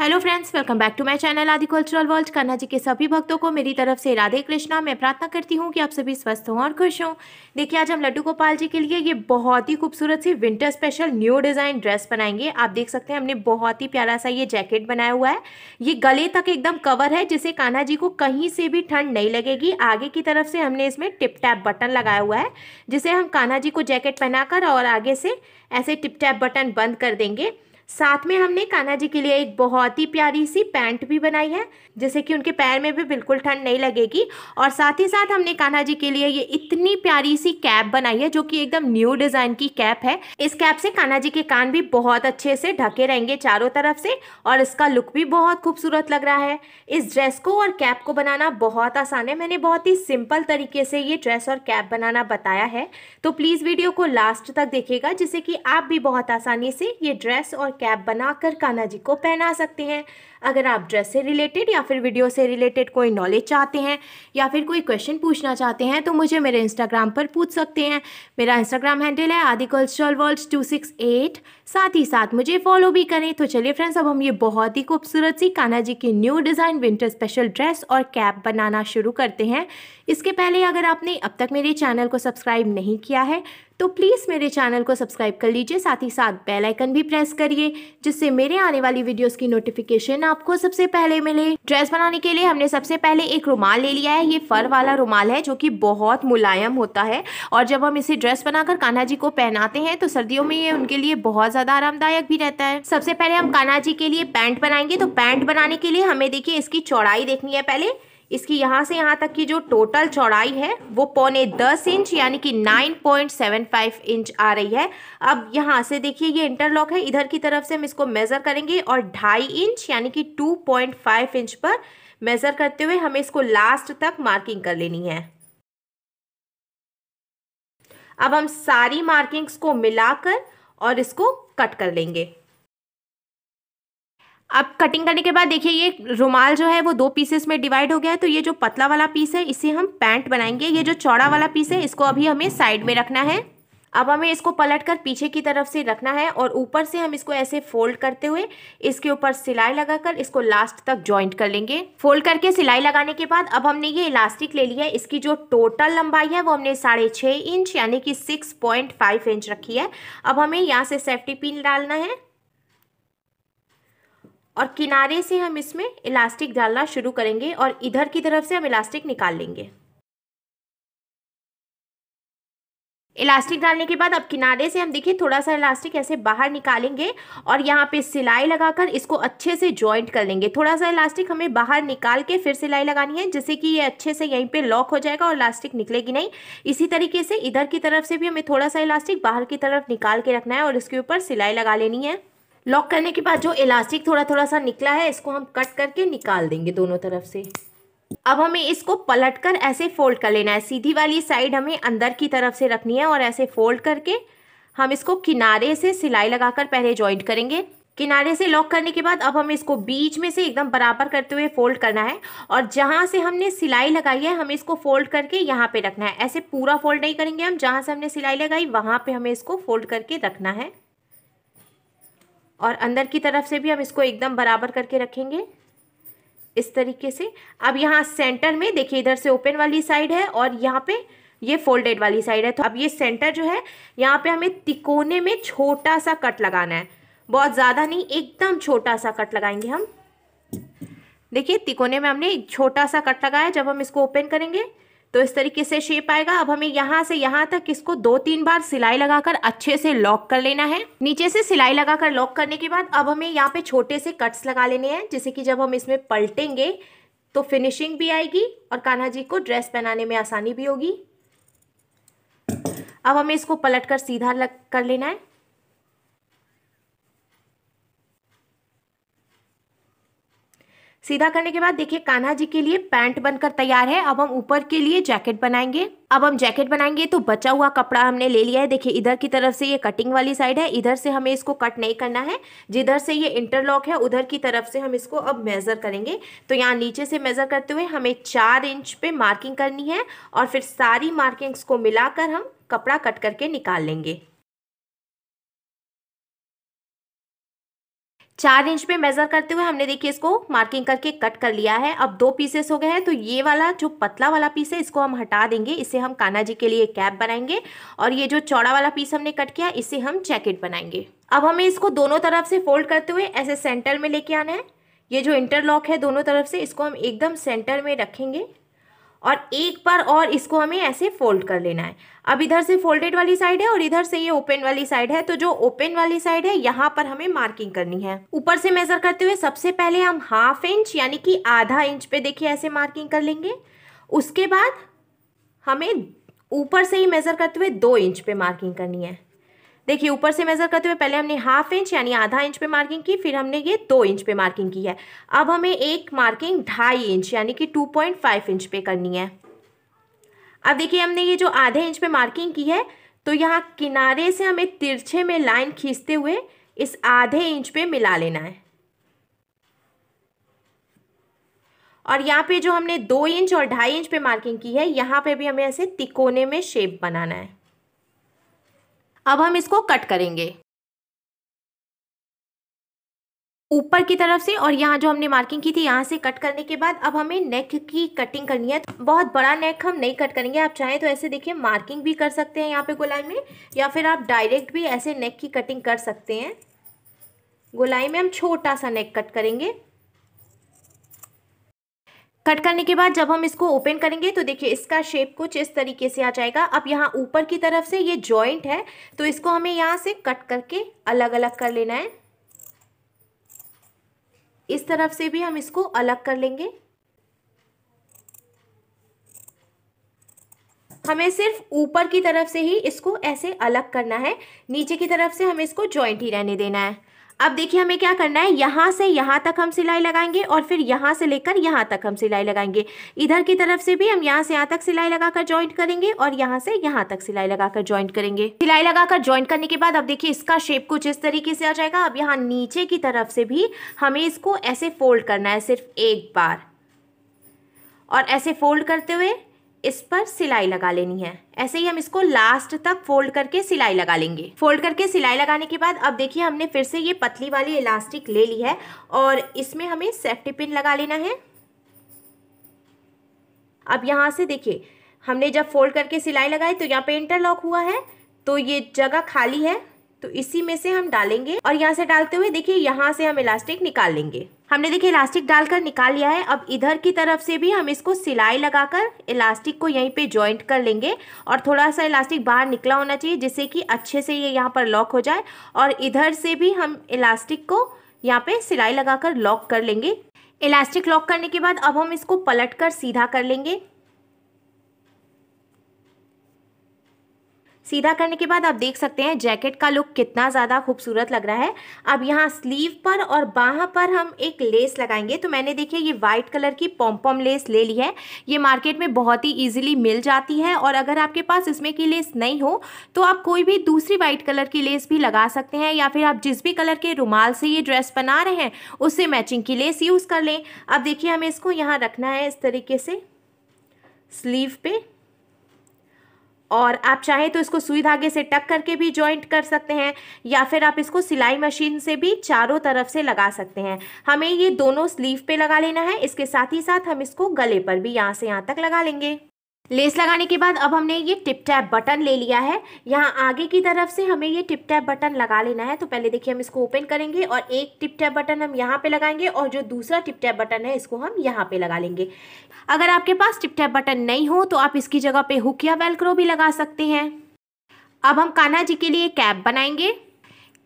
hello friends welcome back to my channel Aadi cultural world Kanha ji के सभी भक्तों को मेरी तरफ से राधे कृष्णा मैं प्रार्थना करती हूँ कि आप सभी स्वस्थ हों और खुश हों देखिए आज हम लड्डू गोपाल जी के लिए ये बहुत ही खूबसूरत सी winter special new design dress बनाएंगे आप देख सकते हैं हमने बहुत ही प्यारा सा ये जैकेट बनाया हुआ है ये गले तक एकदम कवर है जिसे कान्हा जी को कहीं से भी ठंड नहीं लगेगी आगे की तरफ से हमने इसमें टिप टैप बटन लगाया हुआ है जिसे हम कान्हा जी को जैकेट पहना और आगे से ऐसे टिप टैप बटन बंद कर देंगे साथ में हमने कान्हा जी के लिए एक बहुत ही प्यारी सी पैंट भी बनाई है जैसे कि उनके पैर में भी बिल्कुल ठंड नहीं लगेगी और साथ ही साथ हमने कान्हा जी के लिए ये इतनी प्यारी सी कैप बनाई है जो कि एकदम न्यू डिज़ाइन की कैप है इस कैप से कान्हा जी के कान भी बहुत अच्छे से ढके रहेंगे चारों तरफ से और इसका लुक भी बहुत खूबसूरत लग रहा है इस ड्रेस को और कैप को बनाना बहुत आसान है मैंने बहुत ही सिंपल तरीके से ये ड्रेस और कैप बनाना बताया है तो प्लीज़ वीडियो को लास्ट तक देखिएगा जिससे कि आप भी बहुत आसानी से ये ड्रेस और कैप बनाकर कान्हा जी को पहना सकते हैं अगर आप ड्रेस से रिलेटेड या फिर वीडियो से रिलेटेड कोई नॉलेज चाहते हैं या फिर कोई क्वेश्चन पूछना चाहते हैं तो मुझे मेरे इंस्टाग्राम पर पूछ सकते हैं मेरा इंस्टाग्राम हैंडल है Aadi cultural world two six eight साथ ही साथ मुझे फॉलो भी करें तो चलिए फ्रेंड्स अब हम ये बहुत ही खूबसूरत सी कान्हा जी की new design winter special dress और कैप बनाना शुरू करते हैं इसके पहले अगर आपने अब तक मेरे चैनल को सब्सक्राइब नहीं किया है तो प्लीज़ मेरे चैनल को सब्सक्राइब कर लीजिए साथ ही साथ बेल आइकन भी प्रेस करिए जिससे मेरे आने वाली वीडियोस की नोटिफिकेशन आपको सबसे पहले मिले ड्रेस बनाने के लिए हमने सबसे पहले एक रुमाल ले लिया है ये फर वाला रुमाल है जो कि बहुत मुलायम होता है और जब हम इसे ड्रेस बनाकर कान्हा जी को पहनाते हैं तो सर्दियों में ये उनके लिए बहुत ज्यादा आरामदायक भी रहता है सबसे पहले हम कान्हा जी के लिए पैंट बनाएंगे तो पैंट बनाने के लिए हमें देखिए इसकी चौड़ाई देखनी है पहले इसकी यहाँ से यहाँ तक की जो टोटल चौड़ाई है वो पौने दस इंच यानी कि nine point seven five inch आ रही है अब यहाँ से देखिए ये इंटरलॉक है इधर की तरफ से हम इसको मेज़र करेंगे और ढाई इंच यानी कि टू पॉइंट फाइव इंच पर मेज़र करते हुए हमें इसको लास्ट तक मार्किंग कर लेनी है अब हम सारी मार्किंग्स को मिलाकर और इसको कट कर लेंगे अब कटिंग करने के बाद देखिए ये रुमाल जो है वो दो पीसेस में डिवाइड हो गया है तो ये जो पतला वाला पीस है इसे हम पैंट बनाएंगे ये जो चौड़ा वाला पीस है इसको अभी हमें साइड में रखना है अब हमें इसको पलट कर पीछे की तरफ से रखना है और ऊपर से हम इसको ऐसे फोल्ड करते हुए इसके ऊपर सिलाई लगाकर इसको लास्ट तक ज्वाइंट कर लेंगे फोल्ड करके सिलाई लगाने के बाद अब हमने ये इलास्टिक ले लिया है इसकी जो टोटल लंबाई है वो हमने साढ़े छः इंच यानी कि सिक्स पॉइंट फाइव इंच रखी है अब हमें यहाँ से सेफ्टी पिन डालना है और किनारे से हम इसमें इलास्टिक डालना शुरू करेंगे और इधर की तरफ से हम इलास्टिक निकाल लेंगे इलास्टिक डालने के बाद अब किनारे से हम देखिए थोड़ा सा इलास्टिक ऐसे बाहर निकालेंगे और यहाँ पे सिलाई लगाकर इसको अच्छे से जॉइंट कर लेंगे थोड़ा सा इलास्टिक हमें बाहर निकाल के फिर सिलाई लगानी है जिससे कि ये अच्छे से यहीं पे लॉक हो जाएगा और इलास्टिक निकलेगी नहीं इसी तरीके से इधर की तरफ से भी हमें थोड़ा सा इलास्टिक बाहर की तरफ निकाल के रखना है और इसके ऊपर सिलाई लगा लेनी है लॉक करने के बाद जो इलास्टिक थोड़ा थोड़ा सा निकला है इसको हम कट करके निकाल देंगे दोनों तरफ से अब हमें इसको पलटकर ऐसे फोल्ड कर लेना है सीधी वाली साइड हमें अंदर की तरफ से रखनी है और ऐसे फोल्ड करके हम इसको किनारे से सिलाई लगाकर पहले ज्वाइंट करेंगे किनारे से लॉक करने के बाद अब हमें इसको बीच में से एकदम बराबर करते हुए फोल्ड करना है और जहाँ से हमने सिलाई लगाई है हमें इसको फोल्ड करके यहाँ पे रखना है ऐसे पूरा फोल्ड नहीं करेंगे हम जहाँ से हमने सिलाई लगाई वहाँ पे हमें इसको फोल्ड करके रखना है और अंदर की तरफ से भी हम इसको एकदम बराबर करके रखेंगे इस तरीके से अब यहाँ सेंटर में देखिए इधर से ओपन वाली साइड है और यहाँ पे ये फोल्डेड वाली साइड है तो अब ये सेंटर जो है यहाँ पे हमें तिकोने में छोटा सा कट लगाना है बहुत ज़्यादा नहीं एकदम छोटा सा कट लगाएंगे हम देखिए तिकोने में हमने छोटा सा कट लगाया जब हम इसको ओपन करेंगे तो इस तरीके से शेप आएगा अब हमें यहाँ से यहाँ तक इसको दो तीन बार सिलाई लगाकर अच्छे से लॉक कर लेना है नीचे से सिलाई लगाकर लॉक करने के बाद अब हमें यहाँ पे छोटे से कट्स लगा लेने हैं जैसे कि जब हम इसमें पलटेंगे तो फिनिशिंग भी आएगी और कान्हा जी को ड्रेस पहनाने में आसानी भी होगी अब हमें इसको पलट कर सीधा लग कर लेना है सीधा करने के बाद देखिए कान्हा जी के लिए पैंट बनकर तैयार है अब हम ऊपर के लिए जैकेट बनाएंगे अब हम जैकेट बनाएंगे तो बचा हुआ कपड़ा हमने ले लिया है देखिए इधर की तरफ से ये कटिंग वाली साइड है इधर से हमें इसको कट नहीं करना है जिधर से ये इंटरलॉक है उधर की तरफ से हम इसको अब मेज़र करेंगे तो यहाँ नीचे से मेज़र करते हुए हमें चार इंच पे मार्किंग करनी है और फिर सारी मार्किंग्स को मिलाकर हम कपड़ा कट करके निकाल लेंगे चार इंच पे मेजर करते हुए हमने देखिए इसको मार्किंग करके कट कर लिया है अब दो पीसेस हो गए हैं तो ये वाला जो पतला वाला पीस है इसको हम हटा देंगे इससे हम काना जी के लिए कैप बनाएंगे और ये जो चौड़ा वाला पीस हमने कट किया इससे हम जैकेट बनाएंगे अब हमें इसको दोनों तरफ से फोल्ड करते हुए ऐसे सेंटर में लेके आना है ये जो इंटरलॉक है दोनों तरफ से इसको हम एकदम सेंटर में रखेंगे और एक बार और इसको हमें ऐसे फोल्ड कर लेना है अब इधर से फोल्डेड वाली साइड है और इधर से ये ओपन वाली साइड है तो जो ओपन वाली साइड है यहाँ पर हमें मार्किंग करनी है ऊपर से मेजर करते हुए सबसे पहले हम हाफ इंच यानी कि आधा इंच पे देखिए ऐसे मार्किंग कर लेंगे उसके बाद हमें ऊपर से ही मेजर करते हुए दो इंच पे मार्किंग करनी है देखिए ऊपर से मेज़र करते हुए पहले हमने हाफ इंच यानी आधा इंच पे मार्किंग की फिर हमने ये दो इंच पे मार्किंग की है अब हमें एक मार्किंग ढाई इंच यानी कि टू पॉइंट फाइव इंच पे करनी है अब देखिए हमने ये जो आधे इंच पे मार्किंग की है तो यहाँ किनारे से हमें तिरछे में लाइन खींचते हुए इस आधे इंच पे मिला लेना है और यहाँ पे जो हमने दो इंच और ढाई इंच पे मार्किंग की है यहाँ पे भी हमें ऐसे तिकोने में शेप बनाना है अब हम इसको कट करेंगे ऊपर की तरफ से और यहाँ जो हमने मार्किंग की थी यहाँ से कट करने के बाद अब हमें नेक की कटिंग करनी है बहुत बड़ा नेक हम नहीं कट करेंगे आप चाहें तो ऐसे देखिए मार्किंग भी कर सकते हैं यहाँ पे गोलाई में या फिर आप डायरेक्ट भी ऐसे नेक की कटिंग कर सकते हैं गोलाई में हम छोटा सा नेक कट करेंगे कट करने के बाद जब हम इसको ओपन करेंगे तो देखिए इसका शेप कुछ इस तरीके से आ जाएगा अब यहाँ ऊपर की तरफ से ये जॉइंट है तो इसको हमें यहाँ से कट करके अलग अलग कर लेना है इस तरफ से भी हम इसको अलग कर लेंगे हमें सिर्फ ऊपर की तरफ से ही इसको ऐसे अलग करना है नीचे की तरफ से हमें इसको जॉइंट ही रहने देना है अब देखिए हमें क्या करना है यहाँ से यहाँ तक हम सिलाई लगाएंगे और फिर यहाँ से लेकर यहाँ तक हम सिलाई लगाएंगे इधर की तरफ से भी हम यहाँ से यहाँ तक सिलाई लगाकर ज्वाइंट करेंगे और यहाँ से यहाँ तक सिलाई लगाकर ज्वाइंट करेंगे सिलाई लगाकर ज्वाइंट करने के बाद अब देखिए इसका शेप कुछ इस तरीके से आ जाएगा अब यहाँ नीचे की तरफ से भी हमें इसको ऐसे फोल्ड करना है सिर्फ एक बार और ऐसे फोल्ड करते हुए इस पर सिलाई लगा लेनी है ऐसे ही हम इसको लास्ट तक फोल्ड करके सिलाई लगा लेंगे फोल्ड करके सिलाई लगाने के बाद अब देखिए हमने फिर से ये पतली वाली इलास्टिक ले ली है और इसमें हमें सेफ्टी पिन लगा लेना है अब यहाँ से देखिए हमने जब फोल्ड करके सिलाई लगाई तो यहाँ पे इंटरलॉक हुआ है तो ये जगह खाली है तो इसी में से हम डालेंगे और यहाँ से डालते हुए देखिए यहाँ से हम इलास्टिक निकाल लेंगे हमने देखिए इलास्टिक डालकर निकाल लिया है अब इधर की तरफ से भी हम इसको सिलाई लगाकर इलास्टिक को यहीं पे जॉइंट कर लेंगे और थोड़ा सा इलास्टिक बाहर निकला होना चाहिए जिससे कि अच्छे से ये यह यहाँ पर लॉक हो जाए और इधर से भी हम इलास्टिक को यहाँ पे सिलाई लगाकर लॉक कर लेंगे इलास्टिक लॉक करने के बाद अब हम इसको पलट कर सीधा कर लेंगे सीधा करने के बाद आप देख सकते हैं जैकेट का लुक कितना ज़्यादा खूबसूरत लग रहा है अब यहाँ स्लीव पर और बाह पर हम एक लेस लगाएंगे तो मैंने देखिए ये वाइट कलर की पॉम्पॉम लेस ले ली है ये मार्केट में बहुत ही ईजिली मिल जाती है और अगर आपके पास इसमें की लेस नहीं हो तो आप कोई भी दूसरी वाइट कलर की लेस भी लगा सकते हैं या फिर आप जिस भी कलर के रुमाल से ये ड्रेस बना रहे हैं उससे मैचिंग की लेस यूज़ कर लें अब देखिए हमें इसको यहाँ रखना है इस तरीके से स्लीव पे और आप चाहें तो इसको सुई धागे से टक करके भी ज्वाइंट कर सकते हैं या फिर आप इसको सिलाई मशीन से भी चारों तरफ से लगा सकते हैं हमें ये दोनों स्लीव पे लगा लेना है इसके साथ ही साथ हम इसको गले पर भी यहाँ से यहाँ तक लगा लेंगे लेस लगाने के बाद अब हमने ये टिप टैप बटन ले लिया है यहाँ आगे की तरफ से हमें ये टिप टैप बटन लगा लेना है तो पहले देखिए हम इसको ओपन करेंगे और एक टिप टैप बटन हम यहाँ पे लगाएंगे और जो दूसरा टिप टैप बटन है इसको हम यहाँ पे लगा लेंगे अगर आपके पास टिप टैप बटन नहीं हो तो आप इसकी जगह पे हुक या वेलक्रो भी लगा सकते हैं अब हम कान्हा जी के लिए कैप बनाएंगे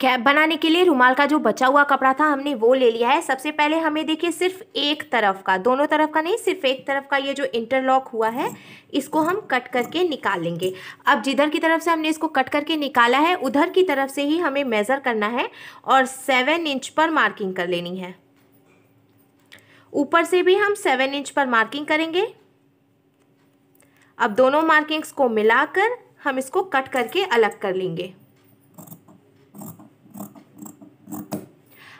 कैप बनाने के लिए रुमाल का जो बचा हुआ कपड़ा था हमने वो ले लिया है सबसे पहले हमें देखिए सिर्फ एक तरफ का दोनों तरफ का नहीं सिर्फ एक तरफ का ये जो इंटरलॉक हुआ है इसको हम कट करके निकालेंगे अब जिधर की तरफ से हमने इसको कट करके निकाला है उधर की तरफ से ही हमें मेज़र करना है और सेवन इंच पर मार्किंग कर लेनी है ऊपर से भी हम सेवन इंच पर मार्किंग करेंगे अब दोनों मार्किंग्स को मिलाकर हम इसको कट करके अलग कर लेंगे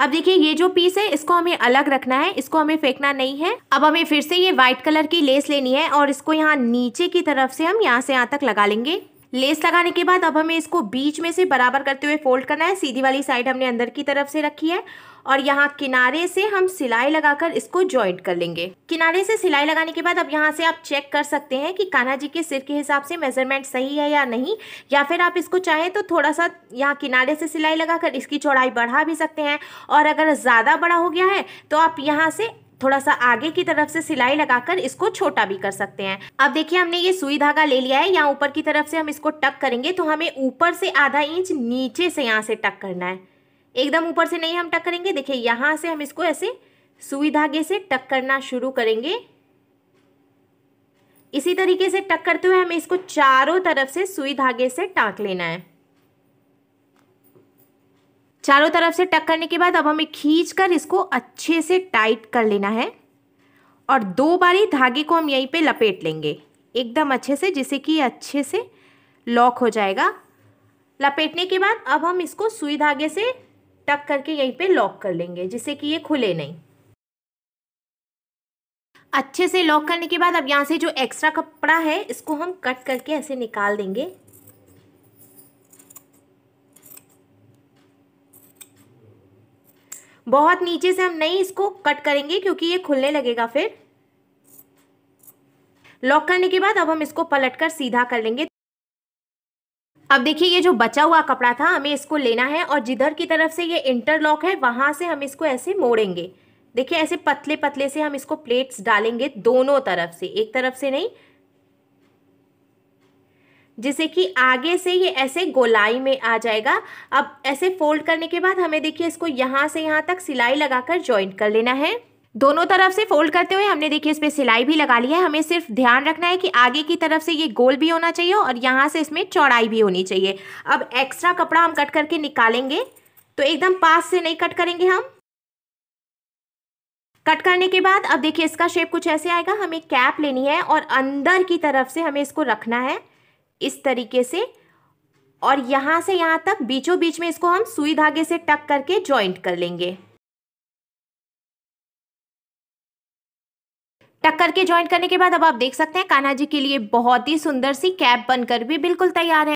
अब देखिए ये जो पीस है इसको हमें अलग रखना है इसको हमें फेंकना नहीं है अब हमें फिर से ये व्हाइट कलर की लेस लेनी है और इसको यहाँ नीचे की तरफ से हम यहाँ से यहाँ तक लगा लेंगे लेस लगाने के बाद अब हमें इसको बीच में से बराबर करते हुए फोल्ड करना है सीधी वाली साइड हमने अंदर की तरफ से रखी है और यहाँ किनारे से हम सिलाई लगाकर इसको ज्वाइंट कर लेंगे किनारे से सिलाई लगाने के बाद अब यहाँ से आप चेक कर सकते हैं कि कान्हा जी के सिर के हिसाब से मेजरमेंट सही है या नहीं या फिर आप इसको चाहें तो थोड़ा सा यहाँ किनारे से सिलाई लगाकर इसकी चौड़ाई बढ़ा भी सकते हैं और अगर ज़्यादा बड़ा हो गया है तो आप यहाँ से थोड़ा सा आगे की तरफ से सिलाई लगाकर इसको छोटा भी कर सकते हैं अब देखिए हमने ये सुई धागा ले लिया है यहाँ ऊपर की तरफ से हम इसको टक करेंगे तो हमें ऊपर से आधा इंच नीचे से यहाँ से टक करना है एकदम ऊपर से नहीं हम टक करेंगे देखिए यहाँ से हम इसको ऐसे सुई धागे से टक करना शुरू करेंगे इसी तरीके से टक करते हुए हमें इसको चारों तरफ से सुई धागे से टाँक लेना है चारों तरफ से टक करने के बाद अब हमें खींच कर इसको अच्छे से टाइट कर लेना है और दो बारी धागे को हम यहीं पे लपेट लेंगे एकदम अच्छे से जिससे कि अच्छे से लॉक हो जाएगा लपेटने के बाद अब हम इसको सुई धागे से टक करके यहीं पे लॉक कर लेंगे जिससे कि ये खुले नहीं अच्छे से लॉक करने के बाद अब यहाँ से जो एक्स्ट्रा कपड़ा है इसको हम कट करके ऐसे निकाल देंगे बहुत नीचे से हम नहीं इसको कट करेंगे क्योंकि ये खुलने लगेगा फिर लॉक करने के बाद अब हम इसको पलट कर सीधा कर लेंगे अब देखिए ये जो बचा हुआ कपड़ा था हमें इसको लेना है और जिधर की तरफ से ये इंटरलॉक है वहां से हम इसको ऐसे मोड़ेंगे देखिए ऐसे पतले पतले से हम इसको प्लेट्स डालेंगे दोनों तरफ से एक तरफ से नहीं जिसे कि आगे से ये ऐसे गोलाई में आ जाएगा अब ऐसे फोल्ड करने के बाद हमें देखिए इसको यहाँ से यहाँ तक सिलाई लगाकर ज्वाइंट कर लेना है दोनों तरफ से फोल्ड करते हुए हमने देखिए इस पर सिलाई भी लगा ली है हमें सिर्फ ध्यान रखना है कि आगे की तरफ से ये गोल भी होना चाहिए और यहाँ से इसमें चौड़ाई भी होनी चाहिए अब एक्स्ट्रा कपड़ा हम कट करके निकालेंगे तो एकदम पास से नहीं कट करेंगे हम कट करने के बाद अब देखिए इसका शेप कुछ ऐसे आएगा हमें कैप लेनी है और अंदर की तरफ से हमें इसको रखना है इस तरीके से और यहाँ से यहाँ तक बीचों बीच में इसको हम सुई धागे से टक करके जॉइंट कर लेंगे टक करके ज्वाइंट करने के बाद अब आप देख सकते हैं कान्हा जी के लिए बहुत ही सुंदर सी कैप बनकर भी बिल्कुल तैयार है